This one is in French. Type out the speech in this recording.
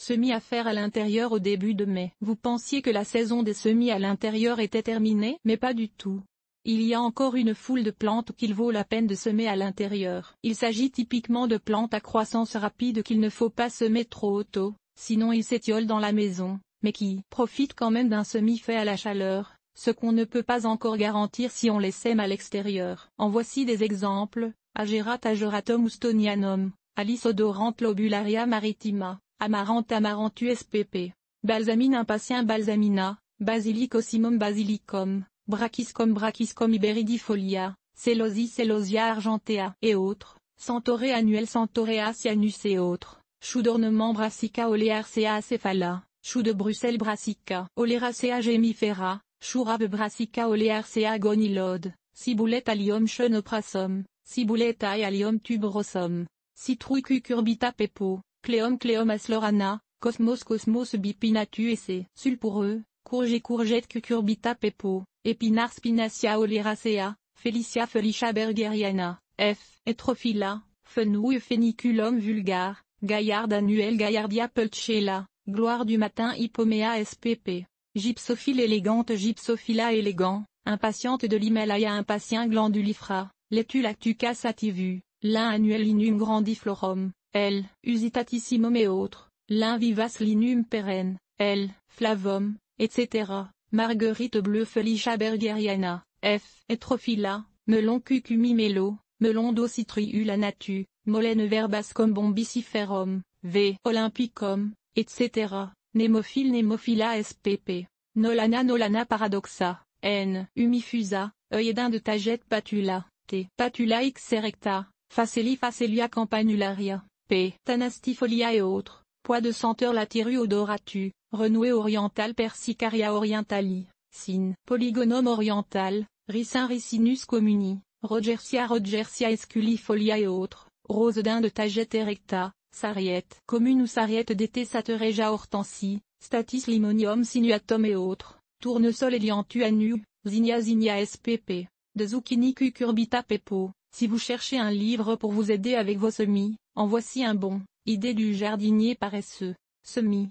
semis à faire à l'intérieur au début de mai. Vous pensiez que la saison des semis à l'intérieur était terminée Mais pas du tout. Il y a encore une foule de plantes qu'il vaut la peine de semer à l'intérieur. Il s'agit typiquement de plantes à croissance rapide qu'il ne faut pas semer trop tôt, sinon ils s'étiolent dans la maison, mais qui profitent quand même d'un semis fait à la chaleur, ce qu'on ne peut pas encore garantir si on les sème à l'extérieur. En voici des exemples, Agerat ageratum Ustonianum, Alice lobularia maritima, Amarante Amarante USPP. Balsamine Impatient Balsamina, basilicosimum Basilicum, Brachyscom brachiscum Iberidifolia, Celosi Celosia Argentea et autres, Centauré annuel Centaurea cyanus et autres, Chou d'ornement Brassica Olearcea cephala, Chou de Bruxelles Brassica Oleracea gemifera, Chou rave Brassica Olearcea gonilode, Ciboulette Allium chenoprasum, Ciboulette Allium tuberosum, Citrouille Cucurbita pepo, Cléom Cléom Aslorana, Cosmos Cosmos Bipinatu et ses Sul pour Courgette Cucurbita Pepo, Épinard Spinacia Oleracea, Felicia Felicia Bergeriana, F. Etrophila, Fenouille Feniculum vulgar, Gaillard annuel Gaillardia Pulchella, Gloire du matin hypomea spp. Gypsophile élégante Gypsophila élégant, impatiente de l'Himalaya impatient glandulifra, lactuca sativu, lin annuel inum grandiflorum, L. usitatissimum et autres, l'in vivas linum perenne, L. flavum, etc. Marguerite bleue Felicia bergeriana, F. etrophila, melon cucumimelo, melon d'ocitriulanatu, molène verbascum bombiciferum, V. olympicum, etc. Némophile Némophila spp. Nolana Nolana paradoxa, N. humifusa, œil d'un de tagette patula, T. patula x erecta, Faceli facelia campanularia. Tanastifolia et autres, poids de senteur Latiru odoratu, renouée orientale Persicaria orientali, Sin, polygonome oriental, Ricin ricinus communi, Rogersia rogersia esculifolia et autres, rose d'Inde tagette erecta, Sariette, commune ou Sariette d'été Satereja hortensi, Statis limonium sinuatum et autres, tournesol Eliantu anu, Zinia Zinia spp, de zucchini cucurbita pepo. Si vous cherchez un livre pour vous aider avec vos semis, en voici un bon, idée du jardinier paresseux, semi,